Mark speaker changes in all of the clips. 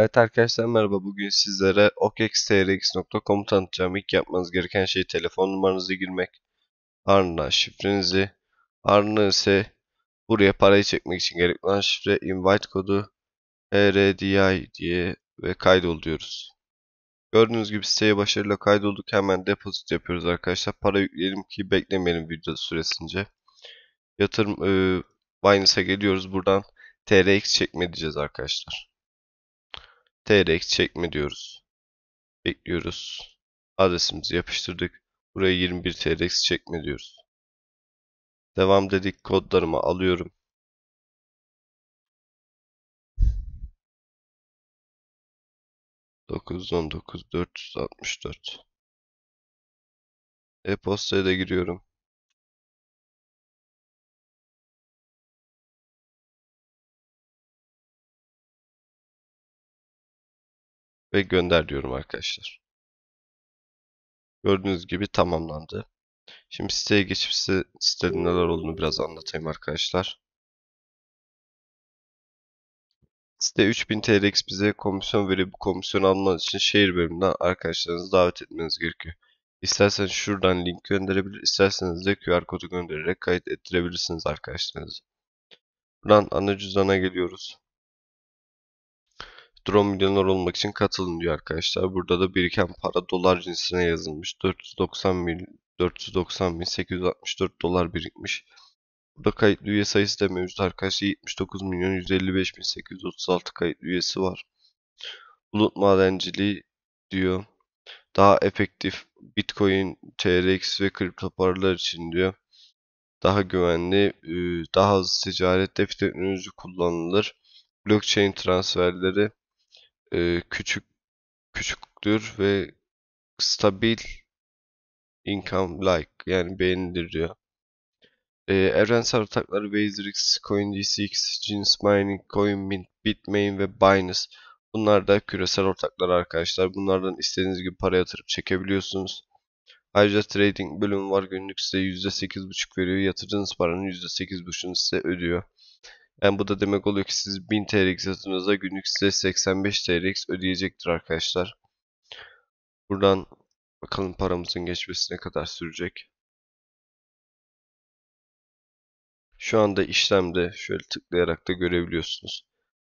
Speaker 1: Evet arkadaşlar merhaba. Bugün sizlere okextrx.com'u tanıtacağım. İlk yapmanız gereken şey telefon numaranızı girmek. Ardından şifrenizi. Ardından ise buraya parayı çekmek için gerekli olan şifre invite kodu erdi diye ve kaydol diyoruz. Gördüğünüz gibi siteye başarıyla kaydolduk. Hemen deposit yapıyoruz arkadaşlar. Para yükleyelim ki beklemeyelim video süresince. Yatırım e, Binance'a geliyoruz. Buradan TRX çekme diyeceğiz arkadaşlar trx çekme diyoruz. Bekliyoruz. Adresimizi yapıştırdık. Buraya 21 trx çekme diyoruz. Devam dedik. Kodlarımı alıyorum. Dokuz on dokuz dört yüz altmış dört. E-postaya da giriyorum. ve gönder diyorum arkadaşlar. Gördüğünüz gibi tamamlandı. Şimdi siteye geçip size sitede neler olduğunu biraz anlatayım arkadaşlar. Site 3000 TRX bize komisyon verip bu komisyonu almanız için şehir bölümünden arkadaşlarınızı davet etmeniz gerekiyor. İsterseniz şuradan link gönderebilir, isterseniz de QR kodu göndererek kayıt ettirebilirsiniz arkadaşlarınızı. Buradan ana cüzdana geliyoruz. Drone milyoner olmak için katılın diyor arkadaşlar. Burada da biriken para dolar cinsine yazılmış. 490 bin 490 bin 864 dolar birikmiş. Burada kayıtlı üye sayısı da mevcut arkadaşlar. 79 milyon 155 bin 836 kayıtlı üyesi var. Bulut madenciliği diyor. Daha efektif Bitcoin, TRX ve kripto paralar için diyor. Daha güvenli, ıı, daha hızlı ticarette teknoloji kullanılır blockchain transferleri e, küçük küçüktür ve stabil income like yani beğenilir diyor. E, evrensel ortakları BazerX, CoinGCX, Jeans Mining, CoinMint, Bitmain ve Binance. Bunlar da küresel ortaklar arkadaşlar. Bunlardan istediğiniz gibi para yatırıp çekebiliyorsunuz. Ayrıca trading bölümü var. Günlük size %8.5 veriyor. Yatırdığınız paranın %8.5'unu size ödüyor. Yani bu da demek oluyor ki siz 1000 TRX yatırımınıza günlük size 85 TRX ödeyecektir arkadaşlar. Buradan bakalım paramızın geçmesine kadar sürecek. Şu anda işlemde şöyle tıklayarak da görebiliyorsunuz.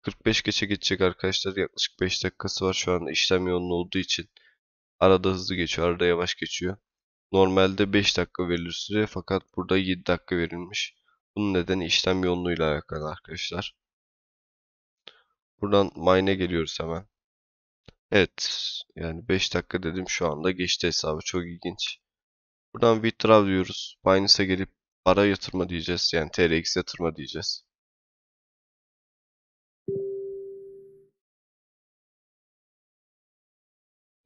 Speaker 1: 45 geçe geçecek arkadaşlar. Yaklaşık 5 dakikası var şu anda işlem yoğunluğu olduğu için. Arada hızlı geçiyor, arada yavaş geçiyor. Normalde 5 dakika verilir süre fakat burada 7 dakika verilmiş. Bunun nedeni işlem yoğunluğuyla alakalı arkadaşlar. Buradan mine'e geliyoruz hemen. Evet. Yani 5 dakika dedim şu anda geçti hesabı. Çok ilginç. Buradan withdraw diyoruz. Binance'e gelip para yatırma diyeceğiz. Yani TRX yatırma diyeceğiz.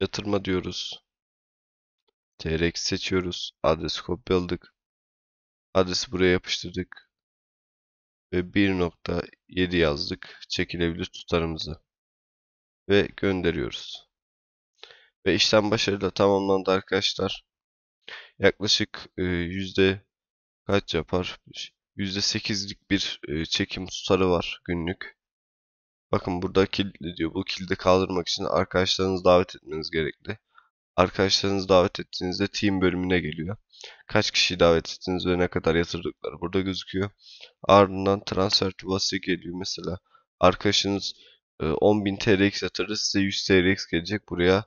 Speaker 1: Yatırma diyoruz. TRX seçiyoruz. Adres kopyaladık. Adresi buraya yapıştırdık. Ve 1.7 yazdık. Çekilebilir tutarımızı. Ve gönderiyoruz. Ve işlem başarıyla tamamlandı arkadaşlar. Yaklaşık e, yüzde kaç yapar? yüzde %8'lik bir e, çekim tutarı var günlük. Bakın burada kilitli diyor. Bu kilidi kaldırmak için arkadaşlarınızı davet etmeniz gerekli. Arkadaşlarınızı davet ettiğinizde team bölümüne geliyor. Kaç kişiyi davet ettiğiniz ve ne kadar yatırdıkları burada gözüküyor. Ardından transfer tubası geliyor. Mesela arkadaşınız 10.000 e, TRX yatırdı size 100 TRX gelecek. Buraya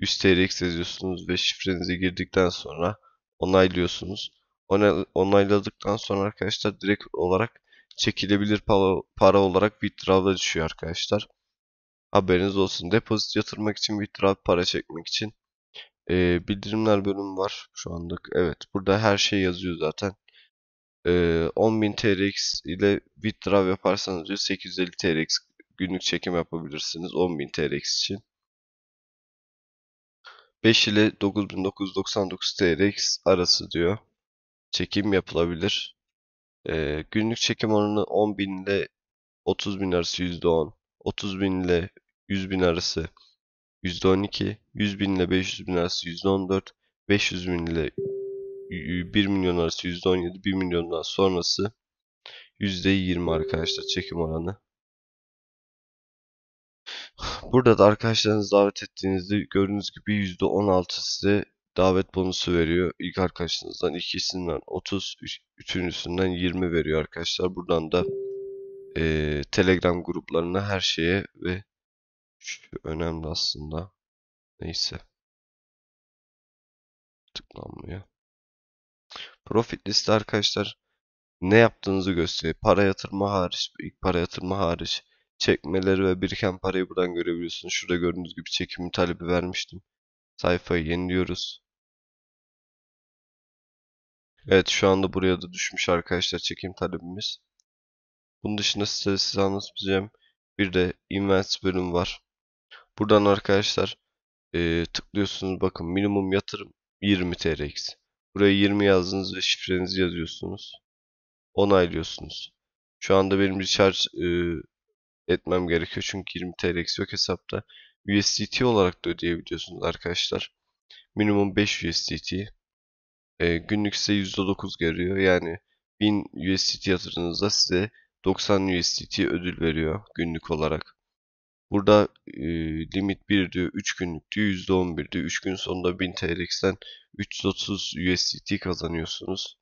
Speaker 1: 100 TRX yazıyorsunuz ve şifrenizi girdikten sonra onaylıyorsunuz. Onayladıktan sonra arkadaşlar direkt olarak çekilebilir para olarak withdraw'a düşüyor arkadaşlar. Haberiniz olsun. Depozit yatırmak için withdraw para çekmek için e, bildirimler bölümü var şu anda. Evet burada her şey yazıyor zaten. E, 10.000 TRX ile withdraw yaparsanız diyor 850 TRX günlük çekim yapabilirsiniz 10.000 TRX için. 5 ile 9999 TRX arası diyor. Çekim yapılabilir. E, günlük çekim oranı 10.000 ile 30.000 arası %10. 30.000 ile 100.000 arası %12, 100 bin ile 500 bin arası %14, 500 bin ile 1 milyon arası %17, 1 milyondan sonrası %20 arkadaşlar çekim oranı. Burada da arkadaşlarınızı davet ettiğinizde gördüğünüz gibi %16 size davet bonusu veriyor. İlk arkadaşınızdan ikisinden 30, üçüncüsünden 20 veriyor arkadaşlar. Buradan da e, Telegram gruplarına her şeye ve önemli aslında. Neyse. Tıklanmıyor. Profit liste arkadaşlar ne yaptığınızı gösteriyor. Para yatırma hariç, ilk para yatırma hariç çekmeleri ve biriken parayı buradan görebiliyorsunuz. Şurada gördüğünüz gibi çekimi talebi vermiştim. Sayfayı yeniliyoruz. Evet şu anda buraya da düşmüş arkadaşlar çekim talebimiz. Bunun dışında size, size anlatacağım bir de invest bölüm var. Buradan arkadaşlar e, tıklıyorsunuz bakın minimum yatırım 20 TRX. Buraya 20 yazdınız ve şifrenizi yazıyorsunuz. Onaylıyorsunuz. Şu anda benim recharge e, etmem gerekiyor çünkü 20 TRX yok hesapta. USDT olarak da ödeyebiliyorsunuz arkadaşlar. Minimum 5 USDT. E, günlük size %9 geliyor. Yani 1000 USDT yatırdığınızda size 90 USDT ödül veriyor günlük olarak. Burada e, limit 1'di, 3 günlüktü, %11'di. 3 gün sonunda 1000 TRX'den 330 USDT kazanıyorsunuz.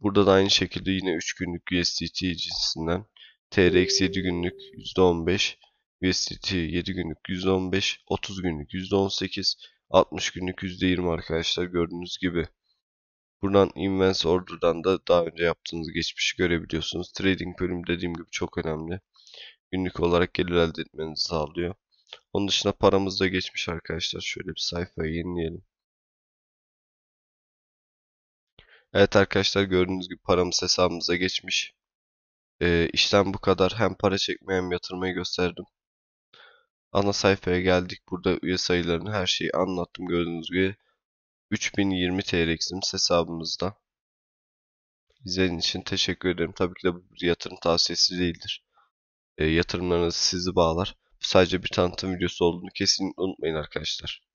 Speaker 1: Burada da aynı şekilde yine 3 günlük USDT cinsinden TRX 7 günlük %15, USDT 7 günlük %15, 30 günlük %18, 60 günlük %20 arkadaşlar gördüğünüz gibi. Buradan Invents Order'dan da daha önce yaptığınız geçmişi görebiliyorsunuz. Trading bölümü dediğim gibi çok önemli günlük olarak gelir elde etmenizi sağlıyor. Onun dışında paramız da geçmiş arkadaşlar. Şöyle bir sayfayı yenileyelim. Evet arkadaşlar gördüğünüz gibi paramız hesabımıza geçmiş. Ee, işlem bu kadar. Hem para çekmeyi hem yatırmayı gösterdim. Ana sayfaya geldik. Burada üye sayılarını her şeyi anlattım. Gördüğünüz gibi 3020 TL'simiz hesabımızda. İzlediğiniz için teşekkür ederim. Tabii ki de bu bir yatırım tavsiyesi değildir. E, yatırımlarınız sizi bağlar. Bu sadece bir tanıtım videosu olduğunu kesin unutmayın arkadaşlar.